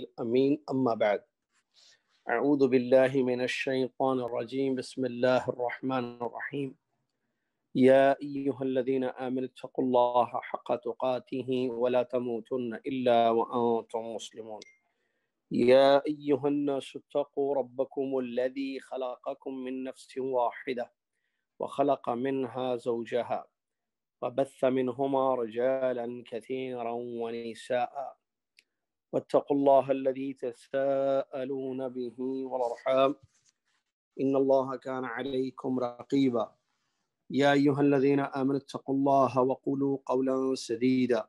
الأمين أما بعد أعوذ بالله من الشيطان الرجيم بسم الله الرحمن الرحيم يا أيها الذين آمنوا اتقوا الله حق تقاته ولا تموتن إلا وأنتم مسلمون يا أيها الناس اتقوا ربكم الذي خلقكم من نفس واحدة وخلق منها زوجها وبث منهما رجالا كثيرا ونساء واتقوا الله الذي تساءلون به والارحام ان الله كان عليكم رقيبا يا ايها الذين امنوا اتقوا الله وقولوا قولا سديدا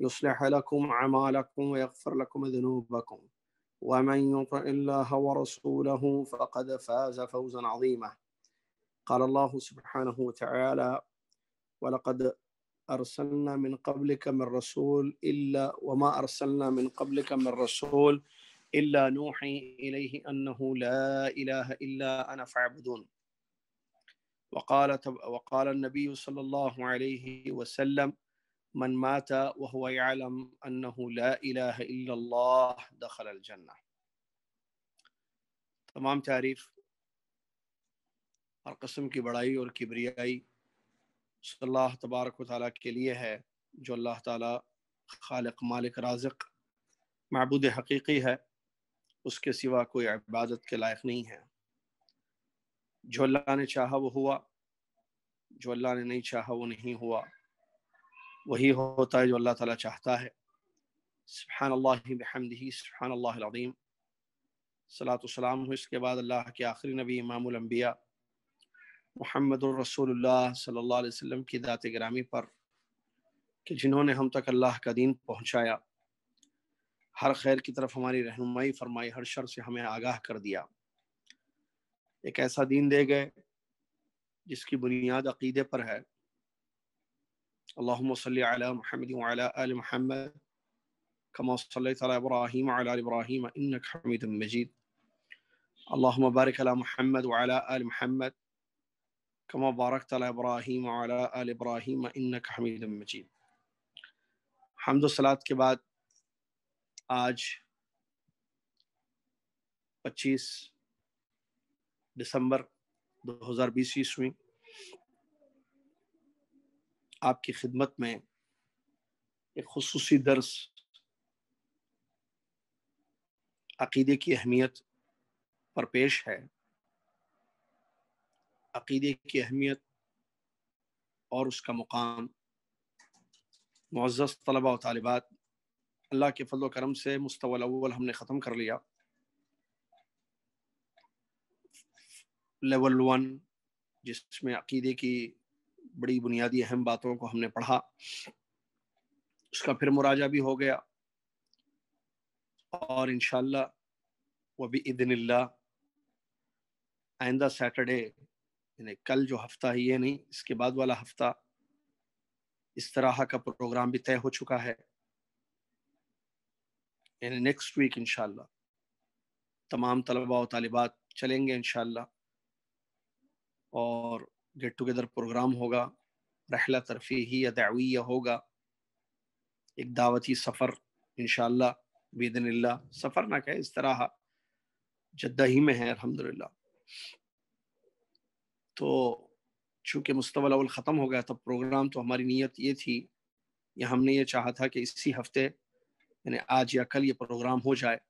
يصلح لكم اعمالكم ويغفر لكم ذنوبكم ومن يطع الله ورسوله فقد فاز فوزا عظيما قال الله سبحانه وتعالى ولقد أرسلنا من قبلك من رسول إلا وما أرسلنا من قبلك من رسول إلا نوحي إليه أنه لا إله إلا أنا فاعبدون وقال وقال النبي صلى الله عليه وسلم من مات وهو يعلم أنه لا إله إلا الله دخل الجنة تمام تعريف القسم قسم کی بڑائی اور کبریائی अल्लाह तबारक वाली के लिए है जो अल्लाह ताला खालक मालिक राजक महबूद हकीकी है उसके सिवा कोई इबादत के लायक नहीं है जो अल्लाह ने चाहा वो हुआ जो अल्लाह ने नहीं चाहा वो नहीं हुआ वही होता है जो अल्लाह ताला चाहता है सुबहान अल्लाहमदी सुबहान अल्लाम सलातम सलाम हो इसके बाद अल्लाह के आखिरी नबी इमामबिया मोहम्मद रसूलुल्लाह वसल्लम की दात ग्रामी पर कि जिन्होंने हम तक अल्लाह का दीन पहुँचाया हर खैर की तरफ हमारी रहनुमाई फरमाई हर शर से हमें आगाह कर दिया एक ऐसा दीन दे गए जिसकी बुनियाद अकीदे पर है अल्लाम महमद महमद कमा सब्राहीम इब्राहीम इन हमीद मजीद अल्लाम बारक महमद महमद كما باركت على إبراهيم وعلى آل إبراهيم إنك حميد مجيد हमद सलात के बाद आज 25 दिसंबर 2020 ईस्वी आपकी खिदमत में एक खसूसी दर्स अकीदे की अहमियत पर पेश है अकीदे की अहमियत और उसका मुकाम मुआज़ तलबा व अल्लाह के फल करम से मुस्तवल हमने ख़त्म कर लिया लेवल वन जिसमें अकीदे की बड़ी बुनियादी अहम बातों को हमने पढ़ा उसका फिर मुराजा भी हो गया और इन भी इदन आइंदा सैटरडे यानी कल जो हफ्ता है ये नहीं इसके बाद वाला हफ्ता इस तरह का प्रोग्राम भी तय हो चुका है यानी नेक्स्ट वीक इनशाला तमाम तलबा और तालिबात चलेंगे इनशाला और गेट टुगेदर प्रोग्राम होगा रहला तरफी ही या दाविया होगा एक दावती सफ़र इनशाला बेदन सफ़र ना कहे इस तरह जद्दा ही में है अलहमदिल्ला तो चूँकि मुस्तवल ख़त्म हो गया था प्रोग्राम तो हमारी नीयत ये थी या हमने ये चाहा था कि इसी हफ्ते यानी आज या कल ये प्रोग्राम हो जाए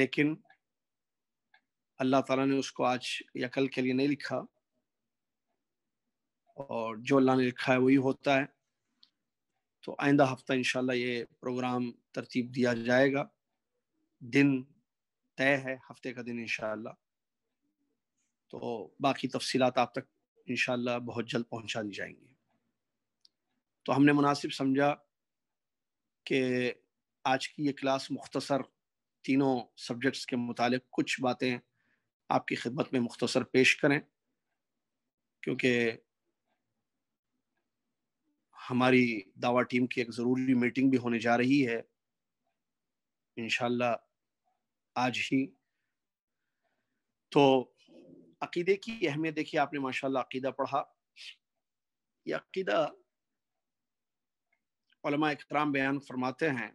लेकिन अल्लाह ताला ने उसको आज या कल के लिए नहीं लिखा और जो अल्लाह ने लिखा है वही होता है तो आइंदा हफ्ता इनशाला ये प्रोग्राम तरतीब दिया जाएगा दिन तय है हफ्ते का दिन इनशाला तो बाकी तफसीत आप तक इन बहुत जल्द पहुँचा दी जाएंगी तो हमने मुनासिब समझा कि आज की ये क्लास मुख्तसर तीनों सब्जेक्ट्स के मुतालिक कुछ बातें आपकी खिदमत में मुख्तसर पेश करें क्योंकि हमारी दावा टीम की एक ज़रूरी मीटिंग भी होने जा रही है इन आज ही तो अकीदे की अहमियत देखिए आपने माशाल्लाह अकीदा पढ़ा ये अकीदा इकराम बयान फरमाते हैं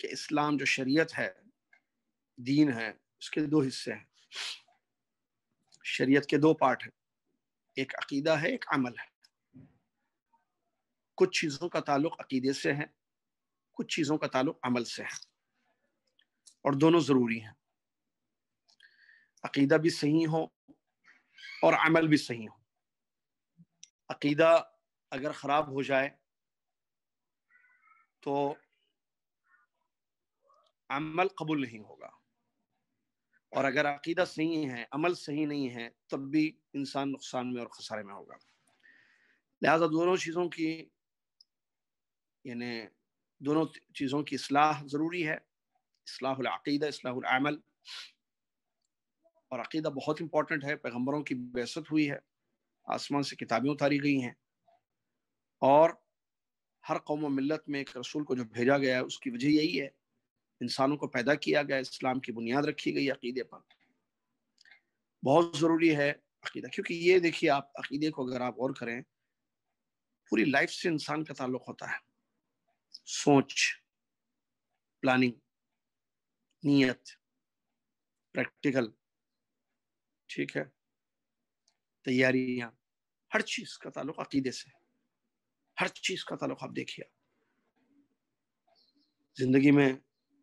कि इस्लाम जो शरीयत है दीन है उसके दो हिस्से हैं शरीयत के दो पार्ट हैं एक अकीदा है एक अमल है कुछ चीज़ों का ताल्लुक अकीदे से है कुछ चीज़ों का ताल्लुक अमल से है और दोनों ज़रूरी हैं अकीदा भी सही हो और अमल भी सही हो अकीदा अगर ख़राब हो जाए तो अमल कबूल नहीं होगा और अगर अकीदा सही है अमल सही नहीं है तब भी इंसान नुकसान में और खसारे में होगा लिहाजा दोनों चीज़ों की यानी दोनों चीज़ों की असलाह ज़रूरी है असलाहल अकीदा असलाहल अमल और अकीदा बहुत इंपॉर्टेंट है पैगम्बरों की बेसत हुई है आसमान से किताबें उतारी गई हैं और हर कौम मिलत में एक रसूल को जो भेजा गया है उसकी वजह यही है इंसानों को पैदा किया गया इस्लाम की बुनियाद रखी गई अकीदे पर बहुत ज़रूरी है अकीदा क्योंकि ये देखिए आप अकीदे को अगर आप गौर करें पूरी लाइफ से इंसान का ताल्लुक होता है सोच प्लानिंग नीयत प्रैक्टिकल ठीक है तैयारियां हर चीज का ताल्लुक अकीदे से है हर चीज का ताल्लुक आप देखिए जिंदगी में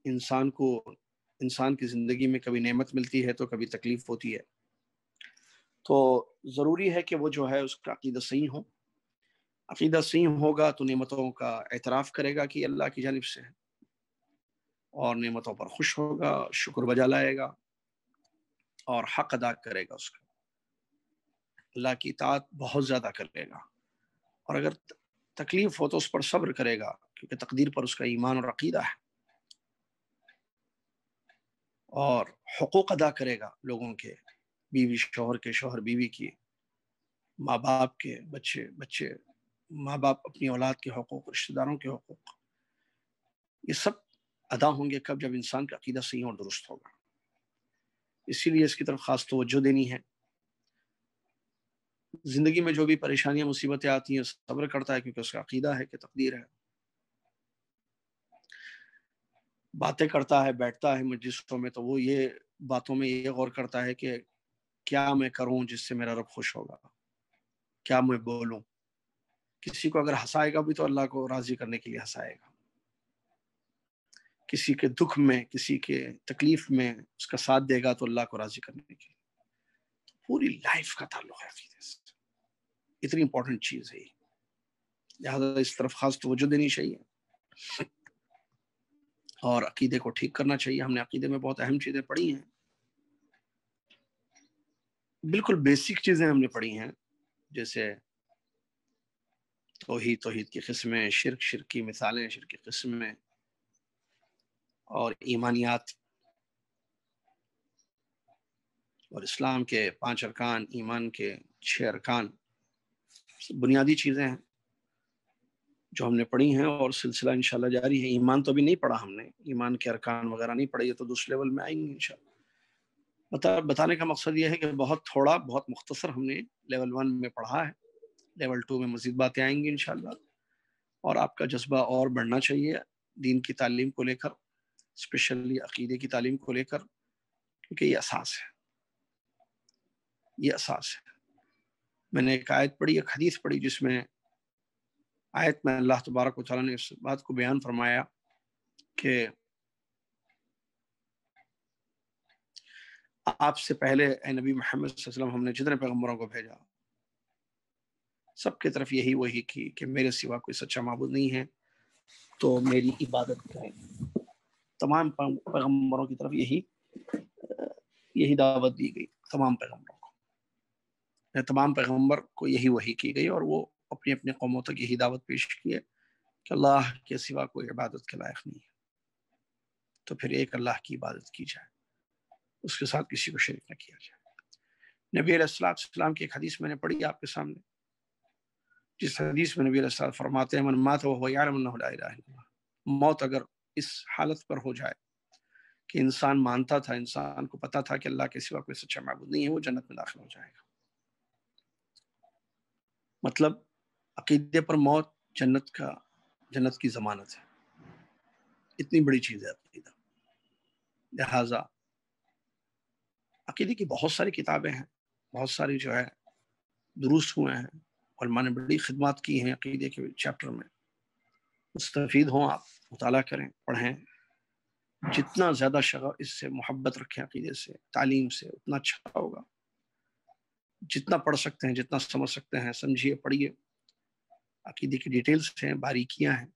इंसान को इंसान की जिंदगी में कभी नेमत मिलती है तो कभी तकलीफ होती है तो ज़रूरी है कि वो जो है उसका अकीदा सही हो अकीदा सही होगा तो नेमतों का एतराफ़ करेगा कि अल्लाह की जानब से है और नेमतों पर खुश होगा शुक्र बजा लाएगा और हक अदा करेगा उसका अल्लाह की तात बहुत ज़्यादा कर लेगा और अगर तकलीफ हो तो उस पर सब्र करेगा क्योंकि तकदीर पर उसका ईमान और अकीदा है और हकूक अदा करेगा लोगों के बीवी शोहर के शोहर बीवी की माँ बाप के बच्चे बच्चे माँ बाप अपनी औलाद के हकूक़ रिश्तेदारों के हकूक़ ये सब अदा होंगे कब जब इंसान का अकीदा सही और दुरुस्त होगा इसीलिए इसकी तरफ खास तोज्जो देनी है ज़िंदगी में जो भी परेशानियां मुसीबतें आती हैं सब्र करता है क्योंकि उसका अकीदा है कि तकदीर है बातें करता है बैठता है मजलिसों में तो वो ये बातों में ये गौर करता है कि क्या मैं करूं जिससे मेरा रब खुश होगा क्या मैं बोलूं किसी को अगर हंसाएगा भी तो अल्लाह को राजी करने के लिए हंसाएगा किसी के दुख में किसी के तकलीफ में उसका साथ देगा तो अल्लाह को राजी करने के पूरी लाइफ का ताल्लुक है अकीदे से इतनी इंपॉर्टेंट चीज़ है लिहाजा इस तरफ खास तोज्जो देनी चाहिए और अकीदे को ठीक करना चाहिए हमने अकीदे में बहुत अहम चीज़ें पढ़ी हैं बिल्कुल बेसिक चीज़ें हमने पढ़ी हैं जैसे तोहहीद तोहहीद की किस्में शिरक शिरकी मिसालें शिरकी किस्में और ईमानियात और इस्लाम के पांच अरकान ईमान के छः अरकान बुनियादी चीज़ें हैं जो हमने पढ़ी हैं और सिलसिला इंशाल्लाह जारी है ईमान तो अभी नहीं पढ़ा हमने ईमान के अरकान वगैरह नहीं पढ़े ये तो दूसरे लेवल में आएंगे इंशाल्लाह बता बताने का मकसद यह है कि बहुत थोड़ा बहुत मुख्तसर हमने लेवल वन में पढ़ा है लेवल टू में मज़ीद बातें आएंगी इनशाला और आपका जज्बा और बढ़ना चाहिए दीन की तालीम को लेकर स्पेशली अकीदे की तालीम को लेकर क्योंकि ये असास है ये असास है मैंने एक आयत पढ़ी एक हदीस पढ़ी जिसमें आयत में अल्लाह तबारक वाली ने इस बात को बयान फरमाया कि आपसे पहले नबी मोहम्मद हमने जितने पैगम्बरों को भेजा सबके तरफ यही वही की कि मेरे सिवा कोई सच्चा मबूद नहीं है तो मेरी इबादत करें तमाम पैगम्बरों की तरफ यही यही दावत दी गई तमाम पैगम्बरों को तमाम पैगम्बर को यही वही की गई और वो अपनी अपनी कौमों तक यही दावत पेश की है कि अल्लाह के सिवा कोई इबादत के लायक नहीं है तो फिर एक अल्लाह की इबादत की जाए उसके साथ किसी को शरीक न किया जाए नबी अलैहिस्सलाम की एक हदीस मैंने पढ़ी आपके सामने जिस हदीस में नबी अलैहिस्सलाम फरमाते हैं मन मात वह यार मौत अगर इस हालत पर हो जाए कि इंसान मानता था इंसान को पता था कि अल्लाह के सिवा कोई सच्चा महबूद नहीं है वो जन्नत में दाखिल हो जाएगा मतलब अकीदे पर मौत जन्नत का जन्नत की जमानत है इतनी बड़ी चीज़ है अकीदा लिहाजा अकीदे की बहुत सारी किताबें हैं बहुत सारी जो है दुरुस्त हुए हैं और मैंने बड़ी खिदमत की हैं अकीदे के चैप्टर में मुस्तफ़ हों आप मुताल करें पढ़ें जितना ज़्यादा शगफ इससे मोहब्बत रखें अकीदे से तालीम से उतना अच्छा होगा जितना पढ़ सकते हैं जितना समझ सकते हैं समझिए पढ़िए अकीदे की डिटेल्स हैं बारीकियां हैं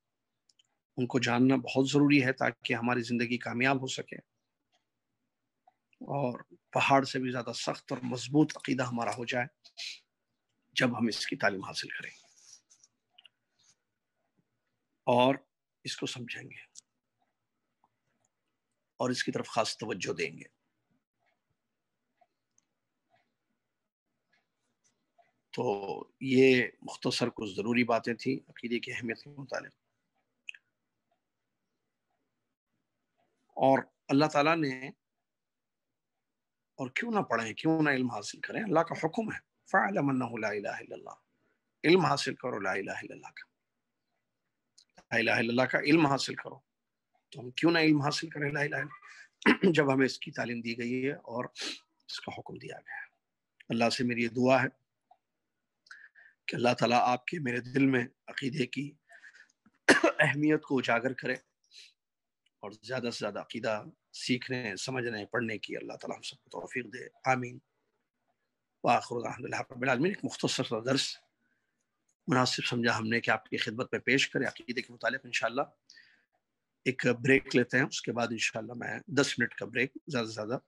उनको जानना बहुत ज़रूरी है ताकि हमारी ज़िंदगी कामयाब हो सके और पहाड़ से भी ज़्यादा सख्त और मजबूत अकीदा हमारा हो जाए जब हम इसकी तालीम हासिल करें और इसको समझेंगे और इसकी तरफ खास तवज्जो देंगे तो ये मुख्तसर कुछ ज़रूरी बातें थी अकीदे की अहमियत के मुतालिक और अल्लाह ताला ने और क्यों ना पढ़ें क्यों ना इल्म हासिल करें अल्लाह का हुक्म है फ़ालमन ला इल्म हासिल करो ला इला का लाला का इल्म हासिल करो तो हम क्यों ना इल्म हासिल करें ला ला जब हमें इसकी तालीम दी गई है और इसका हुक्म दिया गया है अल्लाह से मेरी ये दुआ है कि अल्लाह ताला आपके मेरे दिल में अकीदे की अहमियत को उजागर करे और ज़्यादा से ज़्यादा अकीदा सीखने समझने पढ़ने की अल्लाह ताला हम सबको तोफ़ी दे आमीन वाखुर एक मुख्तर दर्स मुनासिब समझा हमने कि आपकी खिदमत में पेश करें अकीदे के मुतालिक इंशाल्लाह एक ब्रेक लेते हैं उसके बाद इन मैं दस मिनट का ब्रेक ज़्यादा से ज़्यादा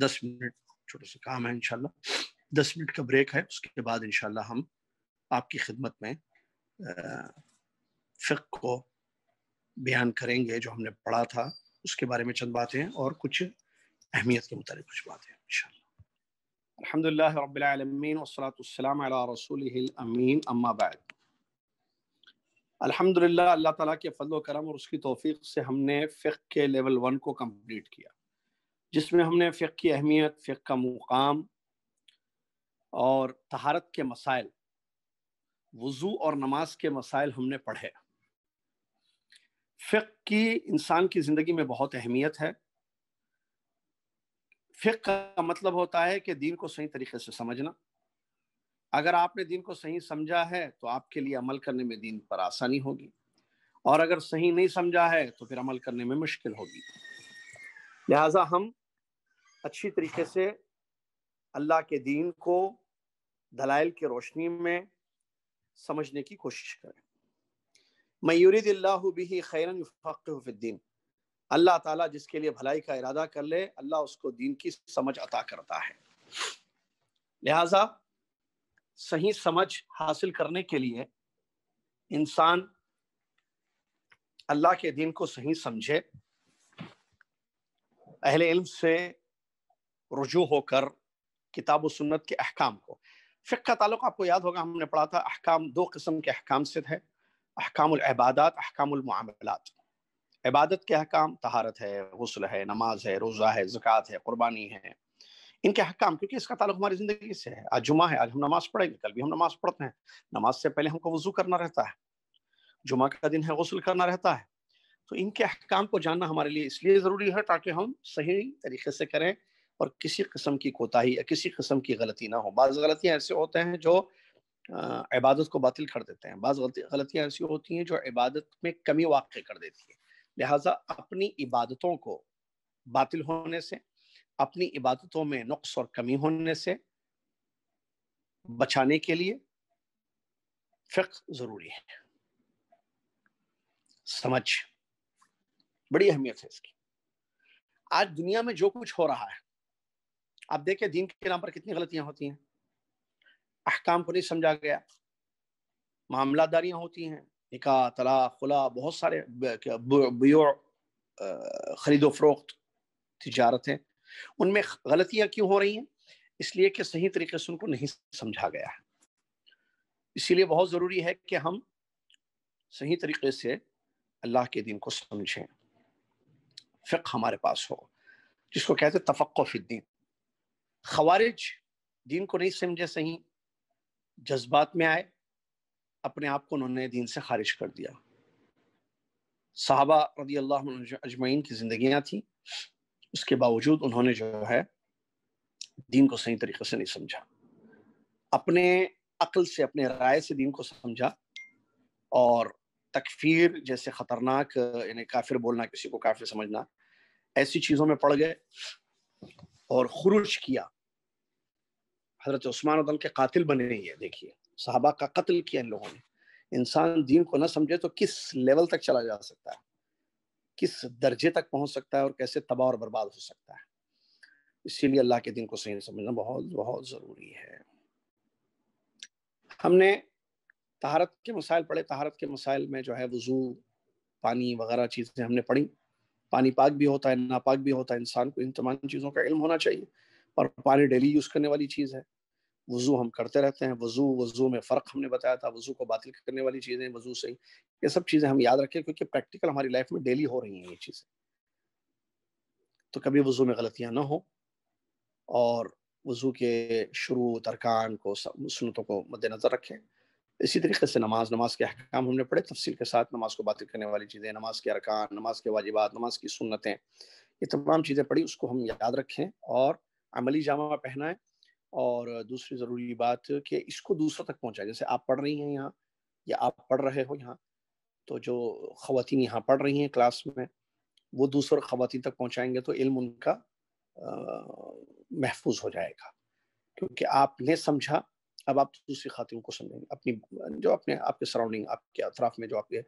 दस मिनट छोटे से काम है इंशाल्लाह दस मिनट का ब्रेक है उसके बाद इन हम आपकी खिदमत में फ़िक को बयान करेंगे जो हमने पढ़ा था उसके बारे में चंद बातें और कुछ अहमियत के मुतालिक कुछ बातें इन अल्हम्दुलिल्लाह रब्बिल आलमीन वस्सलाम अला रसूलिल अमीन अम्मा बाद अल्हम्दुलिल्लाह अल्लाह ताला के फजल करम और उसकी तोफ़ी से हमने फ़िक के लेवल वन को कंप्लीट किया जिसमें हमने फ़िक की अहमियत फ़िक का मुकाम और तहारत के मसाइल वज़ू और नमाज के मसाइल हमने पढ़े फ़िक की इंसान की ज़िंदगी में बहुत अहमियत है फ़िक का मतलब होता है कि दीन को सही तरीके से समझना अगर आपने दीन को सही समझा है तो आपके लिए अमल करने में दीन पर आसानी होगी और अगर सही नहीं समझा है तो फिर अमल करने में मुश्किल होगी लिहाजा हम अच्छी तरीके से अल्लाह के दीन को दलाइल की रोशनी में समझने की कोशिश करें मयूरदिल्ला भी खैरन फ़क्फ़ीन अल्लाह ताला जिसके लिए भलाई का इरादा कर ले अल्लाह उसको दीन की समझ अता करता है लिहाजा सही समझ हासिल करने के लिए इंसान अल्लाह के दीन को सही समझे अहले इल्म से रुजू होकर किताब सुन्नत के अहकाम को फ़िक का ताल्लुक आपको याद होगा हमने पढ़ा था अहकाम दो किस्म के अहकाम से थे अहकाम अहकामुलबादात अहकामुलमामलात इबादत के अहकाम तहारत है गसल है नमाज है रोज़ा है ज़क़़त है क़ुरबानी है इनके अहकाम क्योंकि इसका ताल्लुक हमारी ज़िंदगी से है आज जुमा है आज हम नमाज़ पढ़ेंगे कल भी हम नमाज़ पढ़ते हैं नमाज से पहले हमको वज़ू करना रहता है जुमा का दिन है गसल करना रहता है तो इनके अहकाम को जानना हमारे लिए इसलिए ज़रूरी है ताकि हम सही तरीके से करें और किसी किस्म की कोताही या किसी किस्म की गलती ना हो बाज़ गलतियाँ ऐसे होते हैं जो इबादत को बातिल कर देते हैं बाज़ गलतियाँ ऐसी होती हैं जो इबादत में कमी वाक़ कर देती है लिहाजा अपनी इबादतों को बातिल होने से अपनी इबादतों में नुक्स और कमी होने से बचाने के लिए फ़िक ज़रूरी है समझ बड़ी अहमियत है इसकी आज दुनिया में जो कुछ हो रहा है आप देखें दीन के नाम पर कितनी गलतियां होती हैं अहकाम को नहीं समझा गया मामलादारियां होती हैं निका तला खुला बहुत सारे ख़रीदो फरोख्त तजारत हैं उनमें गलतियाँ क्यों हो रही हैं इसलिए कि सही तरीके से उनको नहीं समझा गया है इसीलिए बहुत ज़रूरी है कि हम सही तरीके से अल्लाह के दिन को समझें फ़िक हमारे पास हो जिसको कहते हैं तफक्को फिद्दीन खवारिज दीन को नहीं समझे सही जज्बात में आए अपने आप को उन्होंने दीन से खारिज कर दिया साहबा रदी अल्लाह अजमैन की जिंदगियां थी उसके बावजूद उन्होंने जो है दीन को सही तरीके से नहीं समझा अपने अकल से अपने राय से दीन को समझा और तकफीर जैसे ख़तरनाक यानी काफिर बोलना किसी को काफिर समझना ऐसी चीज़ों में पड़ गए और खुरुश किया हजरत उस्मान के कातिल बने है देखिए साहबा का कत्ल किया इन लोगों ने इंसान दीन को ना समझे तो किस लेवल तक चला जा सकता है किस दर्जे तक पहुंच सकता है और कैसे तबाह और बर्बाद हो सकता है इसीलिए अल्लाह के दिन को सही समझना बहुत बहुत ज़रूरी है हमने तहारत के मसाइल पढ़े तहारत के मसाइल में जो है वज़ू पानी वगैरह चीज़ें हमने पढ़ी पानी पाक भी होता है नापाक भी होता है इंसान को इन तमाम चीज़ों का इल्म होना चाहिए और पानी डेली यूज़ करने वाली चीज़ है वज़ू हम करते रहते हैं वज़ू वज़ू में फ़र्क हमने बताया था वज़ू को बातिल करने वाली चीज़ें वज़ू से ये सब चीज़ें हम याद रखें क्योंकि प्रैक्टिकल हमारी लाइफ में डेली हो रही हैं ये चीज़ें तो कभी वज़ू में गलतियाँ ना हो और वज़ू के शुरू तरकान को सुनतों को मद्देनज़र रखें इसी तरीके से नमाज नमाज के अहकाम हमने पढ़े तफसील के साथ नमाज को बातिल करने वाली चीज़ें नमाज के अरकान नमाज के वाजिबात नमाज की सुन्नतें ये तमाम चीज़ें पढ़ी उसको हम याद रखें और अमली जामा पहनाएं और दूसरी ज़रूरी बात कि इसको दूसरों तक पहुँचाए जैसे आप पढ़ रही हैं यहाँ या आप पढ़ रहे हो यहाँ तो जो खातन यहाँ पढ़ रही हैं क्लास में वो दूसरों खातन तक पहुँचाएंगे तो इल्म उनका महफूज हो जाएगा क्योंकि आपने समझा अब आप दूसरी खातिर को समझेंगे अपनी जो अपने आपके सराउंडिंग आपके अतराफ में जो आपके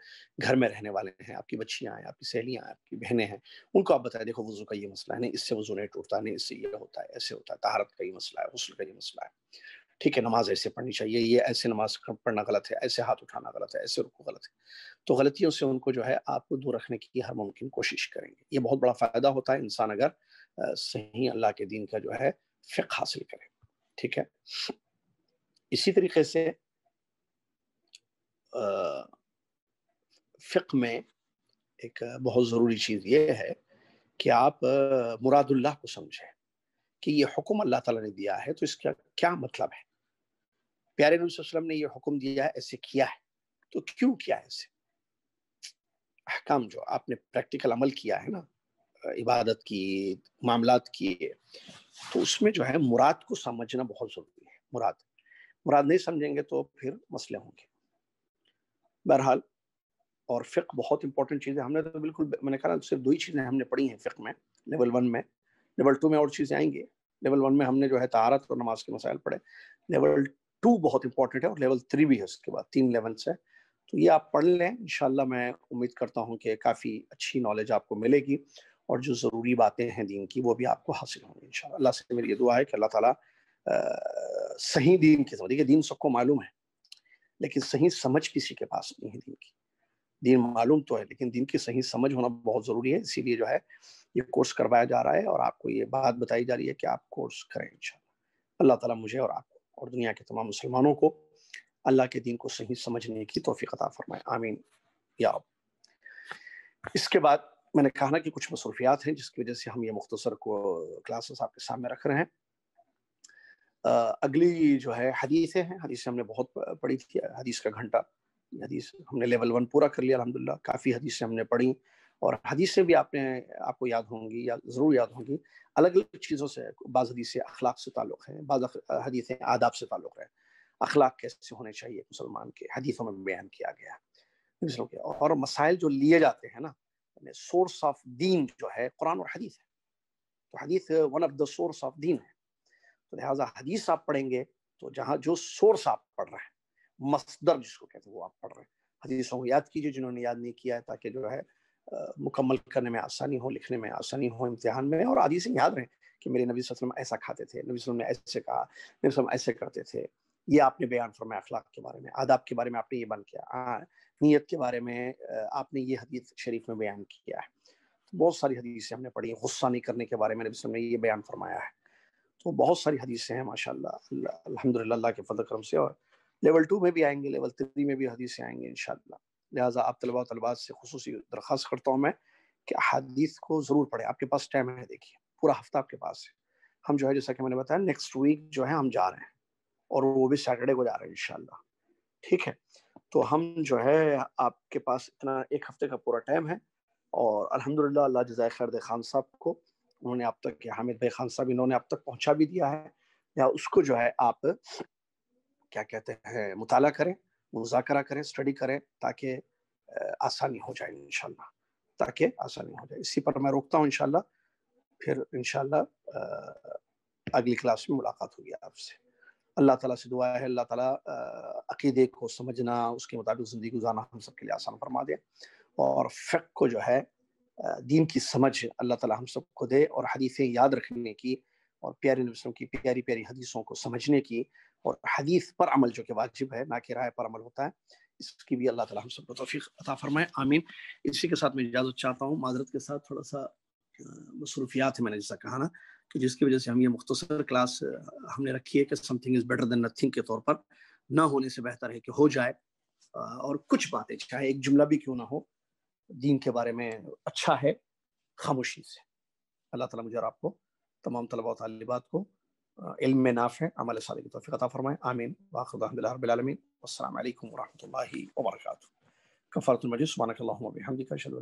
घर में रहने वाले हैं आपकी बच्चियाँ हैं आपकी सहेलियाँ हैं आपकी बहनें हैं उनको आप बताएं देखो वजू का ये मसला है नहीं इससे वजू नहीं टूटता नहीं इससे ये होता है ऐसे होता है तहारत का ये मसला है गसल का ये मसला है ठीक है नमाज ऐसे पढ़नी चाहिए ये ऐसे नमाज पढ़ना गलत है ऐसे हाथ उठाना गलत है ऐसे रुको गलत है तो गलतियों से उनको जो है आपको दूर रखने की हर मुमकिन कोशिश करेंगे ये बहुत बड़ा फ़ायदा होता है इंसान अगर सही अल्लाह के दीन का जो है फ़िक हासिल करे ठीक है इसी तरीके से फ़िक में एक बहुत ज़रूरी चीज़ ये है कि आप मुरादुल्लाह को समझें कि ये हुक्म अल्लाह ताला ने दिया है तो इसका क्या मतलब है प्यारे नबी वसल्लम ने ये हुक्म दिया है ऐसे किया है तो क्यों किया है ऐसे अहकाम जो आपने प्रैक्टिकल अमल किया है ना इबादत की मामला किए तो उसमें जो है मुराद को समझना बहुत ज़रूरी है मुराद मुराद नहीं समझेंगे तो फिर मसले होंगे बहरहाल और फ़िक बहुत इंपॉर्टेंट चीज़ है हमने तो बिल्कुल मैंने कहा सिर्फ दो ही चीज़ें हमने पढ़ी हैं फ़िक में लेवल वन में लेवल टू में और चीज़ें आएंगे लेवल वन में हमने जो है तहारत और नमाज के मसाइल पढ़े लेवल टू बहुत इंपॉर्टेंट है और लेवल थ्री भी है उसके बाद तीन लेवल्स है तो ये आप पढ़ लें इन मैं उम्मीद करता हूँ कि काफ़ी अच्छी नॉलेज आपको मिलेगी और जो ज़रूरी बातें हैं दीन की वो भी आपको हासिल होंगी इन अल्लाह से मेरी ये दुआ है कि अल्लाह ताली सही दीन की समझ देखिए दीन सबको मालूम है लेकिन सही समझ किसी के पास नहीं है दीन की दीन मालूम तो है लेकिन दीन की सही समझ होना बहुत ज़रूरी है इसीलिए जो है ये कोर्स करवाया जा रहा है और आपको ये बात बताई जा रही है कि आप कोर्स करें इन अल्लाह ताला मुझे और आपको और दुनिया के तमाम मुसलमानों को अल्लाह के दीन को सही समझने की तोफ़ी अता फरमाए आमीन या इसके बाद मैंने कहा ना कि कुछ मसरूफियात हैं जिसकी वजह से हम ये मुख्तसर को क्लासेस आपके सामने रख रहे हैं अगली जो है हदीसें हैं हदीसें हमने बहुत पढ़ी थी हदीस का घंटा हदीस हमने लेवल वन पूरा कर लिया अलहमदिल्ला काफ़ी हदीसें हमने पढ़ी और हदीसें भी आपने आपको याद होंगी या ज़रूर याद होंगी अलग अलग चीज़ों से बाज़ हदीसें अखलाक से ताल्लुक़ है बाज़ हदीसें आदाब से ताल्लुक़ है अखलाक कैसे होने चाहिए मुसलमान के हदीसों में बयान किया गया है और मसाइल जो लिए जाते हैं ना सोर्स ऑफ दीन जो है कुरान और हदीस है तो हदीस one of the source of दीन है तो लिहाजा हदीस आप पढ़ेंगे तो जहाँ जो सोर्स आप पढ़ रहे हैं मसदर जिसको कहते हैं वो आप पढ़ रहे हैं हदीसों को याद कीजिए जिन्होंने याद नहीं किया है ताकि जो है मुकम्मल करने में आसानी हो लिखने में आसानी हो इम्तहान में और आदि से याद रहें कि मेरे नबी वसल्लम ऐसा खाते थे नबी वसल्लम ने ऐसे कहा नबी वसल्लम ऐसे करते थे ये आपने बयान फरमाया अखलाक के बारे में आदाब के बारे में आपने ये बयान किया हाँ, नीयत के बारे में आपने ये हदीस शरीफ में बयान किया है तो बहुत सारी हदीसें हमने पढ़ी गुस्सा नहीं करने के बारे में नबी वसल्लम ने ये बयान फरमाया है तो बहुत सारी हदीसें हैं माशा अल्हम्दुलिल्लाह के फल करम से और लेवल टू में भी आएंगे लेवल थ्री में भी हदीसें आएंगे इन लिहाजा आप तलबा तलबात से खसूस दरख्वास्त करता हूँ मैं कि हदीस को ज़रूर पढ़े आपके पास टाइम है देखिए पूरा हफ्ता आपके पास है हम जो है जैसा कि मैंने बताया नेक्स्ट वीक जो है हम जा रहे हैं और वो भी सैटरडे को जा रहे हैं इन ठीक है तो हम जो है आपके पास इतना एक हफ्ते का पूरा टाइम है और अलहमदिल्ला अल्लाह जजाय खान साहब को उन्होंने अब तक हामिद भाई खान साहब इन्होंने अब तक पहुंचा भी दिया है या उसको जो है आप क्या कहते हैं मुताल करें मुजाकरा करें स्टडी करें ताकि आसानी हो जाए इनशाला ताकि आसानी हो जाए इसी पर मैं रोकता हूँ इनशाला फिर इनशाला अगली क्लास में मुलाकात होगी आपसे अल्लाह ताला से दुआ है अल्लाह ताला अकीदे को समझना उसके मुताबिक ज़िंदगी गुजारना हम सब के लिए आसान फरमा दे और फ़िक को जो है दीन की समझ अल्लाह ताला हम सबको दे और हदीसें याद रखने की और प्यारे नबीसम की प्यारी प्यारी हदीसों को समझने की और हदीस पर अमल जो कि वाजिब है ना कि राय पर अमल होता है इसकी भी अल्लाह ताला हम सबको अता फरमाए आमीन इसी के साथ मैं इजाज़त चाहता हूँ माजरत के साथ थोड़ा सा मसरूफियात है मैंने जैसा कहा ना कि जिसकी वजह से हम ये मुख्तर क्लास हमने रखी है कि something is better than nothing के तौर पर ना होने से बेहतर है कि हो जाए और कुछ बातें चाहे एक जुमला भी क्यों ना हो दीन के बारे में अच्छा है खामोशी से अल्लाह ताला मुझे और आपको तमाम तलबा तलबात को इल्म नाफ़ है अमल साल की तोफ़ी अता फरमाएँ आमीन वाखुदाबीआलमीन अल्लाम वरहमल वर्क कफ़ारतमजी सुबह हमदी का शल